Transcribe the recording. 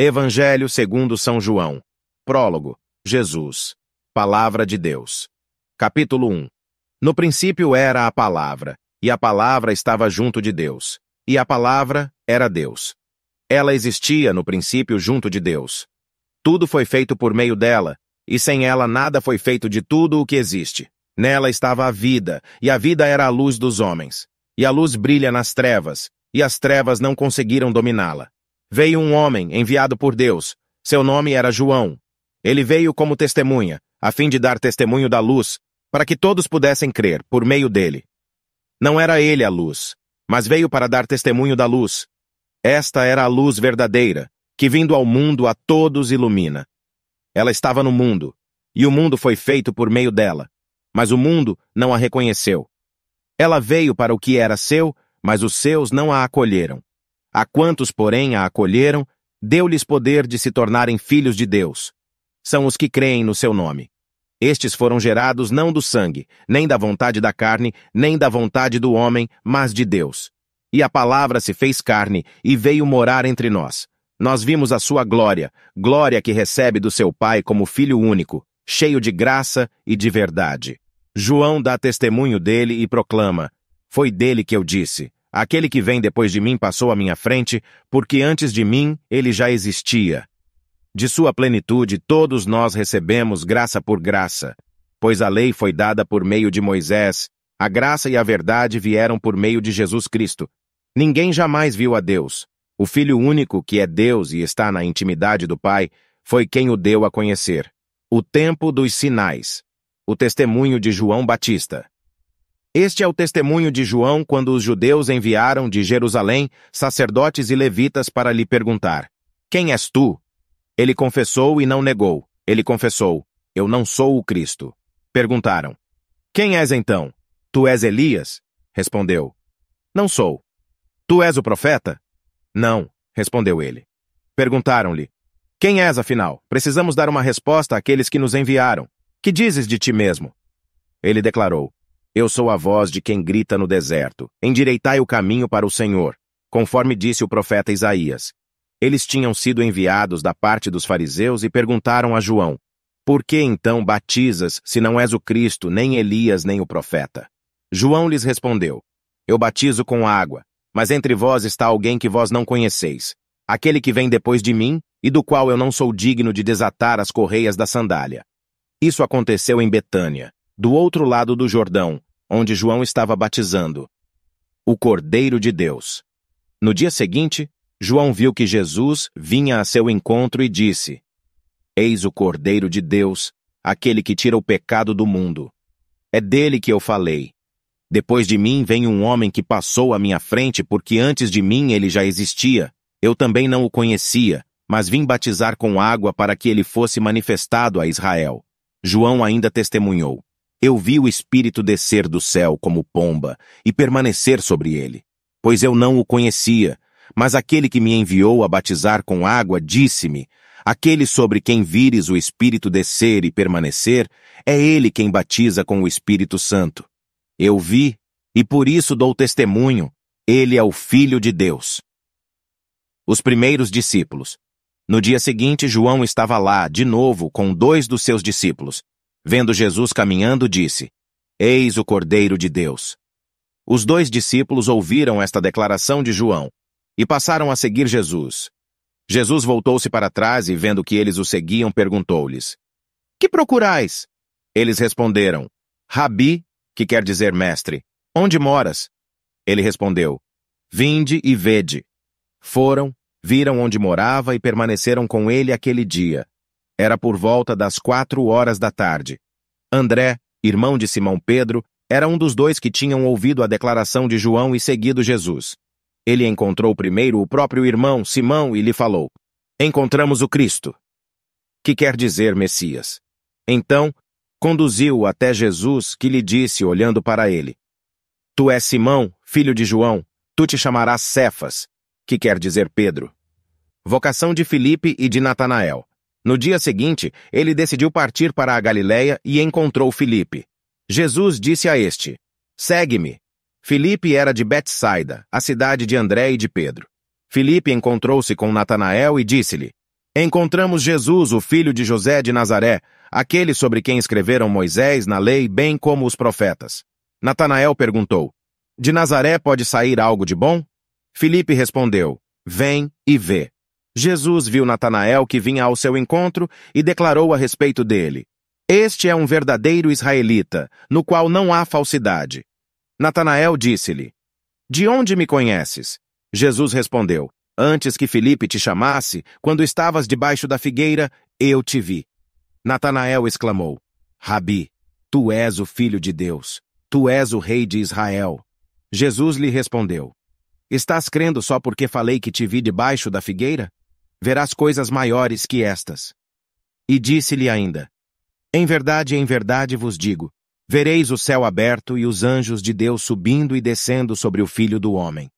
Evangelho segundo São João. Prólogo. Jesus. Palavra de Deus. Capítulo 1. No princípio era a palavra, e a palavra estava junto de Deus, e a palavra era Deus. Ela existia no princípio junto de Deus. Tudo foi feito por meio dela, e sem ela nada foi feito de tudo o que existe. Nela estava a vida, e a vida era a luz dos homens. E a luz brilha nas trevas, e as trevas não conseguiram dominá-la veio um homem enviado por Deus. Seu nome era João. Ele veio como testemunha, a fim de dar testemunho da luz, para que todos pudessem crer por meio dele. Não era ele a luz, mas veio para dar testemunho da luz. Esta era a luz verdadeira, que vindo ao mundo a todos ilumina. Ela estava no mundo, e o mundo foi feito por meio dela, mas o mundo não a reconheceu. Ela veio para o que era seu, mas os seus não a acolheram. A quantos, porém, a acolheram, deu-lhes poder de se tornarem filhos de Deus. São os que creem no seu nome. Estes foram gerados não do sangue, nem da vontade da carne, nem da vontade do homem, mas de Deus. E a palavra se fez carne e veio morar entre nós. Nós vimos a sua glória, glória que recebe do seu Pai como filho único, cheio de graça e de verdade. João dá testemunho dele e proclama: Foi dele que eu disse: Aquele que vem depois de mim passou à minha frente, porque antes de mim ele já existia. De sua plenitude todos nós recebemos graça por graça, pois a lei foi dada por meio de Moisés, a graça e a verdade vieram por meio de Jesus Cristo. Ninguém jamais viu a Deus. O Filho único, que é Deus e está na intimidade do Pai, foi quem o deu a conhecer. O tempo dos sinais. O testemunho de João Batista. Este é o testemunho de João quando os judeus enviaram de Jerusalém sacerdotes e levitas para lhe perguntar: Quem és tu? Ele confessou e não negou. Ele confessou: Eu não sou o Cristo. Perguntaram: Quem és então? Tu és Elias? Respondeu: Não sou. Tu és o profeta? Não, respondeu ele. Perguntaram-lhe: Quem és afinal? Precisamos dar uma resposta àqueles que nos enviaram. Que dizes de ti mesmo? Ele declarou: eu sou a voz de quem grita no deserto. Endireitai o caminho para o Senhor, conforme disse o profeta Isaías. Eles tinham sido enviados da parte dos fariseus e perguntaram a João: Por que então batizas se não és o Cristo, nem Elias, nem o profeta? João lhes respondeu: Eu batizo com água, mas entre vós está alguém que vós não conheceis, aquele que vem depois de mim e do qual eu não sou digno de desatar as correias da sandália. Isso aconteceu em Betânia, do outro lado do Jordão, onde João estava batizando. O Cordeiro de Deus. No dia seguinte, João viu que Jesus vinha a seu encontro e disse: Eis o Cordeiro de Deus, aquele que tira o pecado do mundo. É dele que eu falei. Depois de mim vem um homem que passou à minha frente, porque antes de mim ele já existia. Eu também não o conhecia, mas vim batizar com água para que ele fosse manifestado a Israel. João ainda testemunhou: eu vi o Espírito descer do céu como pomba e permanecer sobre ele, pois eu não o conhecia, mas aquele que me enviou a batizar com água disse-me: Aquele sobre quem vires o Espírito descer e permanecer, é ele quem batiza com o Espírito Santo. Eu vi, e por isso dou testemunho, ele é o Filho de Deus. Os primeiros discípulos. No dia seguinte, João estava lá, de novo, com dois dos seus discípulos, vendo Jesus caminhando, disse: Eis o Cordeiro de Deus. Os dois discípulos ouviram esta declaração de João e passaram a seguir Jesus. Jesus voltou-se para trás e, vendo que eles o seguiam, perguntou-lhes: Que procurais? Eles responderam: Rabi, que quer dizer mestre, onde moras? Ele respondeu: Vinde e vede. Foram, viram onde morava e permaneceram com ele aquele dia. Era por volta das quatro horas da tarde. André, irmão de Simão Pedro, era um dos dois que tinham ouvido a declaração de João e seguido Jesus. Ele encontrou primeiro o próprio irmão, Simão, e lhe falou: Encontramos o Cristo, que quer dizer Messias. Então, conduziu-o até Jesus, que lhe disse, olhando para ele: Tu és Simão, filho de João, tu te chamarás Cefas, que quer dizer Pedro. Vocação de Filipe e de Natanael. No dia seguinte, ele decidiu partir para a Galiléia e encontrou Filipe. Jesus disse a este, Segue-me. Filipe era de Betsaida, a cidade de André e de Pedro. Filipe encontrou-se com Natanael e disse-lhe, Encontramos Jesus, o filho de José de Nazaré, aquele sobre quem escreveram Moisés na lei, bem como os profetas. Natanael perguntou, De Nazaré pode sair algo de bom? Filipe respondeu, Vem e vê. Jesus viu Natanael que vinha ao seu encontro e declarou a respeito dele: Este é um verdadeiro israelita, no qual não há falsidade. Natanael disse-lhe: De onde me conheces? Jesus respondeu: Antes que Felipe te chamasse, quando estavas debaixo da figueira, eu te vi. Natanael exclamou: Rabi, tu és o filho de Deus, tu és o rei de Israel. Jesus lhe respondeu: Estás crendo só porque falei que te vi debaixo da figueira? verás coisas maiores que estas. E disse-lhe ainda: Em verdade, em verdade vos digo: vereis o céu aberto e os anjos de Deus subindo e descendo sobre o filho do homem.